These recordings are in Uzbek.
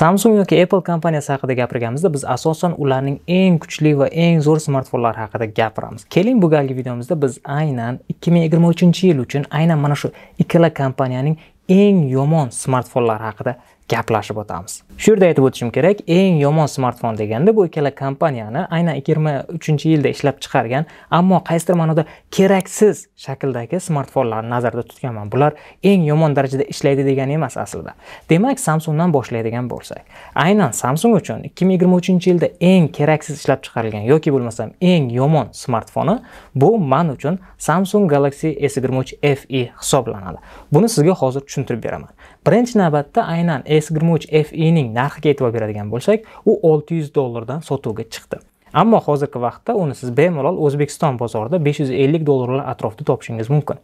samsung yoki apple kompaniyasi haqida gapirganimizda biz asosan ularning eng kuchli va eng zo'r smartfonlari haqida gapiramiz keling bu galgi videomizda biz aynan 2023 yil uchun aynan mana shu ikkala kompaniyaning eng yomon smartfonlari haqida gaplashib o'tamiz shu yerda aytib o'tishim kerak eng yomon smartfon deganda bu ikkala kompaniyani aynan yigirma uchinchi yilda ishlab chiqargan ammo qaysidir ma'noda keraksiz shakldagi smartfonlarni nazarda tutganman bular eng yomon darajada ishlaydi degani emas aslida demak samsungdan boshlaydigan bo'lsak aynan samsung uchun ikki ming yigirma uchinchi yilda eng keraksiz ishlab chiqarilgan yoki bo'lmasam eng yomon smartfoni bu man uchun samsung galaxy s yigirma uch fe hisoblanadi buni sizga hozir tushuntirib beraman birinchi navbatda aynan s 23 fe ning narxiga e'tibor beradigan bo'lsak u 600 dollardan sotuvga chiqdi ammo hozirgi vaqtda uni siz bemalol o'zbekiston bozorida 550 dollarlar atrofida topishingiz mumkin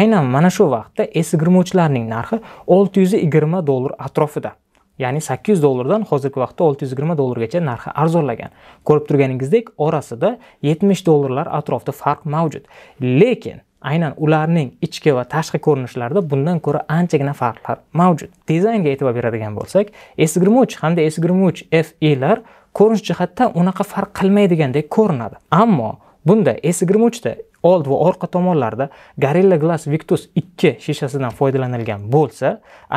aynan mana shu vaqtda s 23 larning narxi 620 dollar atrofida ya'ni 800 dollardan hozirgi vaqtda 620 dollargacha narxi arzonlagan ko'rib turganingizdek orasida 70 dollarlar atrofida farq mavjud lekin aynan ularning ichki va tashqi ko'rinishlarida bundan ko'ra anchagina farqlar mavjud dizaynga e'tibor beradigan bo'lsak s uch hamda s esgirmovchi felar ko'rinish jihatdan unaqa farq qilmaydigandek ko'rinadi ammo bunda s uchda old va orqa tomonlarda gorilla glass victus 2 shishasidan foydalanilgan bo'lsa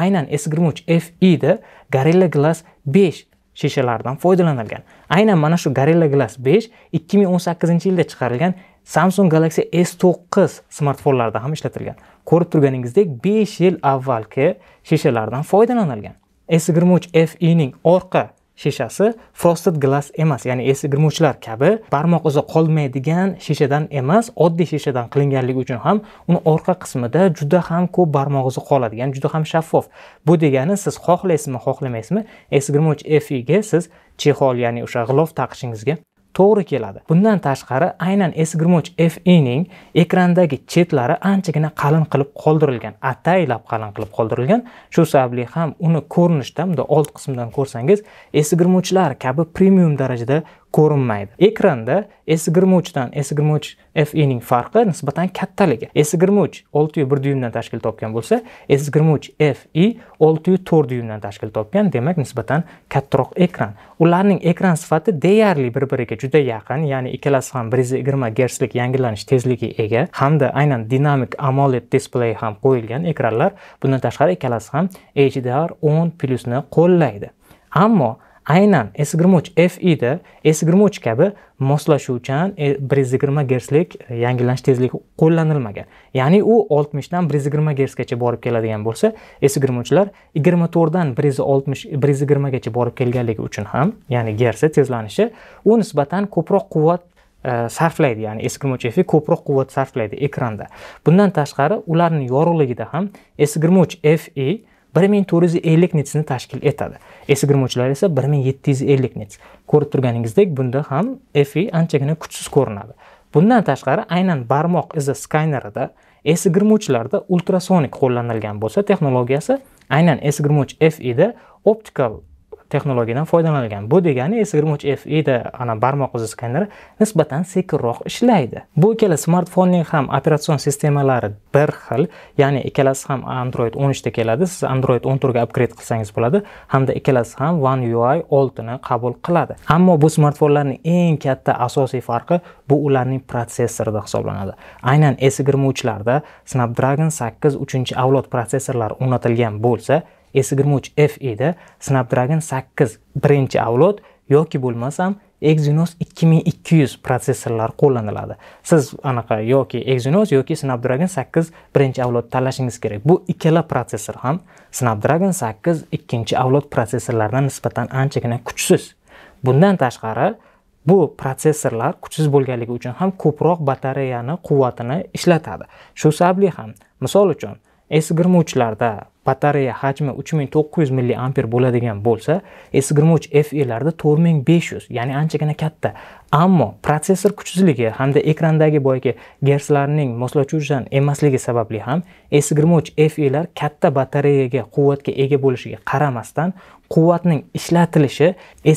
aynan s esgirmovch fida e gorilla glass 5 shishalardan foydalanilgan aynan mana shu gorilla glass 5 2018 yilda chiqarilgan Samsung Galaxy S9 smartfonlarida ham ishlatilgan. Ko'rib turganingizdek, 5 yil avvalgi shishalardan foydalanilgan. S23 FE ning orqa shishasi frosted glass emas, ya'ni S23lar kabi barmoq izi qolmaydigan shishadan emas, oddiy shishadan qilinganligi uchun ham uni orqa qismida juda ham ko'p barmoq izi qoladigan, juda ham shaffof. Bu degani siz xohlaysizmi, xohlamaysizmi, S23 FE ga siz chexol, ya'ni o'sha g'ilof taqishingizga to'g'ri keladi bundan tashqari aynan s esgirmoch fe ning ekrandagi chetlari anchagina qalin qilib qoldirilgan ataylab qalin qilib qoldirilgan shu sababli ham uni ko'rinishda bunday old qismdan ko'rsangiz s esgirmochlar kabi premium darajada ko'rinmaydi ekranda s yigirma uchdan s yigirma uch fe ning farqi nisbatan kattaligi s yigirma uch olti yu bir dyuymdan tashkil topgan bo'lsa s yigirma uch fe olti yu to'rt dyuymdan tashkil topgan demak nisbatan kattaroq ekran ularning ekran sifati deyarli bir biriga juda yaqin ya'ni ikkalasi ham bir yuz yigirma gerslik yangilanish tezligiga ega hamda aynan dinamik amoled displey ham qo'yilgan ekranlar bundan tashqari ikkalasi ham hdr o'n plyusni qo'llaydi ammo aynan S23 da S23 kabi moslashuvchan 120 e, Hzlik e, yangilanish tezligi qo'llanilmagan. Ya'ni u 60 dan 120 Hzgacha borib keladigan bo'lsa, S23 lar 24 dan 160 120 gacha borib kelganligi uchun ham, ya'ni gersi tezlanishi u nisbatan ko'proq quvvat e, sarflaydi ya'ni S23 FE ko'proq quvvat sarflaydi ekranda bundan tashqari ularning yorug'ligida ham S23 FE bir ming to'rt yuz ellik nitsni tashkil etadi s yigirma uchlar esa bir ming yetti yuz ellik nits ko'rib turganingizdek bunda ham fi anchagina kuchsiz ko'rinadi bundan tashqari aynan barmoq izi skanerida yigirma uchlarda ultrasonik qo'llanilgan bo'lsa texnologiyasi aynan s yigirma uch fida optikal texnologiyadan foydalanilgan bu degani s yigirma uch fida ana barmoq izi skaneri nisbatan sekinroq ishlaydi bu ikkala smartfonning ham operatsion sistemalari bir xil ya'ni ikkalasi ham android o'n uchda keladi siz android o'n to'rtga upgrade qilsangiz bo'ladi hamda ikkalasi ham one ui oltini qabul qiladi ammo bu smartfonlarning eng katta asosiy farqi bu ularning protsessorida hisoblanadi aynan s yigirma uchlarda snapdragon sakkiz uchinchi avlod protsessorlari o'rnatilgan bo'lsa S23 FE da snapdragon 8 birinchi avlod yoki bo'lmasam exynos 2200 protsessorlar qo'llaniladi siz anaqa yoki exynos yoki snapdragon 8 birinchi avlod tanlashingiz kerak bu ikkala protsessor ham snapdragon 8 ikkinchi avlod protsessorlaridan nisbatan anchagina kuchsiz bundan tashqari bu protsessorlar kuchsiz bo'lganligi uchun ham ko'proq batareyani quvvatini ishlatadi shu sababli ham misol uchun s 23 larda batareya hajmi 3900 milli amper bo'ladigan bo'lsa s e ming besh 4500 ya'ni anchagina katta ammo protsessor kuchsizligi hamda ekrandagi boyagi gerslarning moslashuvchan emasligi sababli ham s fe lar katta batareyaga quvvatga ega bo'lishiga qaramasdan quvvatning ishlatilishi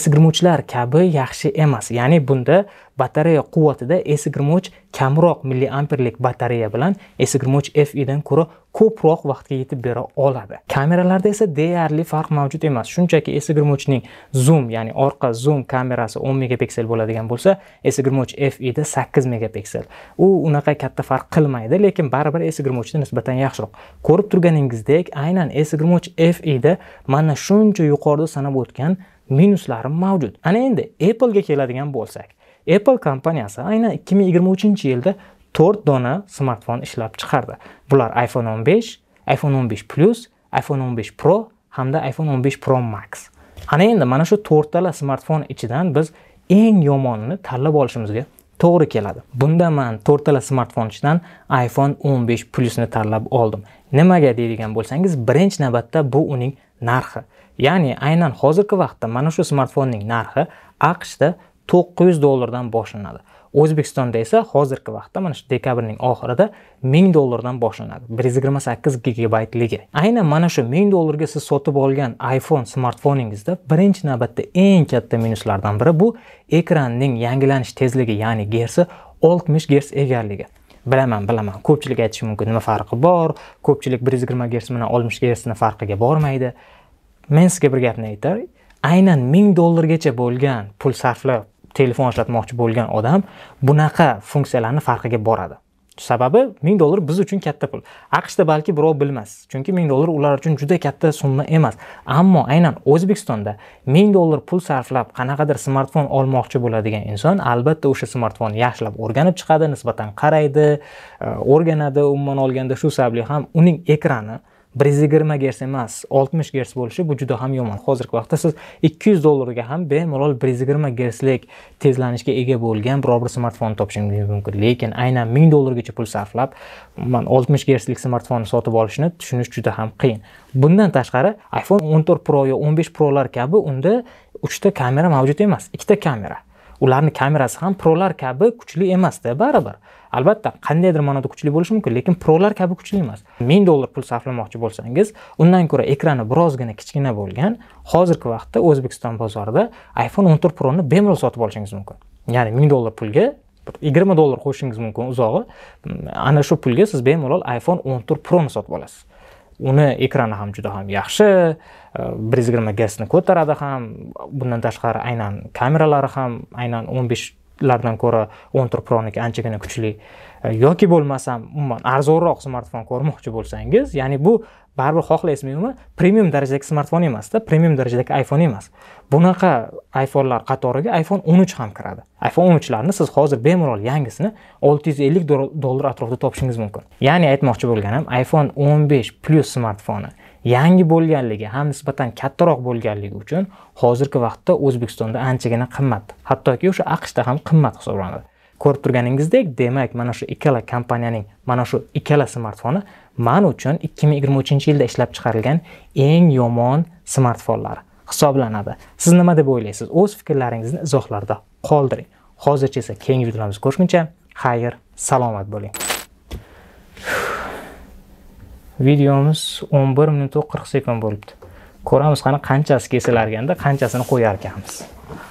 s uchlar kabi yaxshi emas ya'ni bunda batareya quvvatida s uch kamroq milliamperlik batareya bilan s eskirmoch fedan ko'ra ko'proq vaqtga yetib bera oladi bo'ladi kameralarda esa deyarli farq mavjud emas shunchaki s uchning zoom ya'ni orqa zoom kamerasi 10 megapiksel bo'ladigan bo'lsa s esi fe da 8 megapiksel u unaqa katta farq qilmaydi lekin baribir s uchga nisbatan yaxshiroq ko'rib turganingizdek aynan s esi fe da mana shuncha yuqorida sanab o'tgan minuslari mavjud ana endi apple ga keladigan bo'lsak apple kompaniyasi aynan 2023 yilda 4 dona smartfon ishlab chiqardi bular iphone 15 iphone 15 plus iphone 15 pro hamda iphone 15 pro max ana endi mana shu to'rttala smartfon ichidan biz eng yomonini tanlab olishimizga to'g'ri keladi bunda man to'rttala smartfon ichidan iphone 15 plusni tanlab oldim nimaga deydigan bo'lsangiz birinchi navbatda bu uning narxi ya'ni aynan hozirgi vaqtda mana shu smartfonning narxi aqshda 900 dollardan boshlanadi o'zbekistonda esa hozirgi vaqtda mana shu dekabrning oxirida 1000 dollardan boshlanadi 128 gigabaytligi aynan mana shu 1000 dollarga siz sotib olgan iphone smartfoningizda birinchi navbatda eng katta minuslardan biri bu ekranning yangilanish tezligi ya'ni gersi 60 gers egarligi bilaman bilaman ko'pchilik aytishi mumkin nima farqi bor ko'pchilik bir yuz yigirma gers bilan oltmish gersni farqiga bormaydi men sizga bir gapni aytay aynan ming dollargacha bo'lgan pul sarflab telefon ishlatmoqchi bo'lgan odam bunaqa funksiyalarni farqiga boradi sababi ming dollar biz uchun katta pul aqshda balki birov bilmas chunki ming dollar ular uchun juda katta summa emas ammo aynan o'zbekistonda ming dollar pul sarflab qanaqadir smartfon olmoqchi bo'ladigan inson albatta o'sha smartfonni yaxshilab o'rganib chiqadi nisbatan qaraydi e, o'rganadi umuman olganda shu sababli ham uning ekrani bir yuz yigirma gers emas oltmish gers bo'lishi bu juda ham yomon hozirgi vaqtda siz ikki yuz dollarga ham bemalol bir yuz yigirma gerslik tezlanishga ega bo'lgan biror bir smartfonni topishingiz mumkin lekin aynan ming dollargacha pul sarflab umuman oltmish gerslik smartfonni sotib olishni tushunish juda ham qiyin bundan tashqari iphone o'n to'rt pro yo o'n besh prolar kabi unda uchta kamera mavjud emas ikkita kamera ularni kamerasi ham prolar kabi kuchli emasda baribir albatta qandaydir ma'noda kuchli bo'lishi mumkin lekin prolar kabi kuchli emas ming dollar pul sarflamoqchi bo'lsangiz undan ko'ra ekrani birozgina kichkina bo'lgan hozirgi vaqtda o'zbekiston bozorida iphone o'n to'rt proni bemalol sotib olishingiz mumkin ya'ni ming dollar pulga yigirma dollar qo'shishingiz mumkin uzog'i mm, ana shu pulga siz bemalol iphone o'n to'rt proni sotib olasiz uni ekrani ham juda ham yaxshi e, bir yuz yigirma gossni ko'taradi ham bundan tashqari aynan kameralari ham aynan o'n besh lardan ko'ra o'n proniki anchagina kuchli e, yoki bo'lmasam umuman arzonroq smartfon ko'rmoqchi bo'lsangiz ya'ni bu baribir xohlaysizmi premium darajadagi smartfon emasda premium darajadagi iphone emas bunaqa iPhonelar qatoriga iphone 13 ham kiradi iphone 13larni siz hozir bemalol yangisini 650 dollar atrofida topishingiz mumkin ya'ni aytmoqchi bo'lganim iphone 15 plus smartfoni yangi bo'lganligi ham nisbatan kattaroq bo'lganligi uchun hozirgi vaqtda o'zbekistonda anchagina qimmat hattoki o'sha aqshda ham qimmat hisoblanadi ko'rib turganingizdek demak mana shu ikkala kompaniyaning mana shu ikkala smartfoni man uchun ikki ming yigirma uchinchi yilda ishlab chiqarilgan eng yomon smartfonlar hisoblanadi siz nima deb o'ylaysiz o'z fikrlaringizni izohlarda qoldiring hozircha esa keyingi videolarimizda ko'rishguncha xayr salomat bo'ling videomiz 11 minut 40 sekund bo'libdi ko'ramiz qani qanchasi kesilarganda qanchasini qo'yar ekanmiz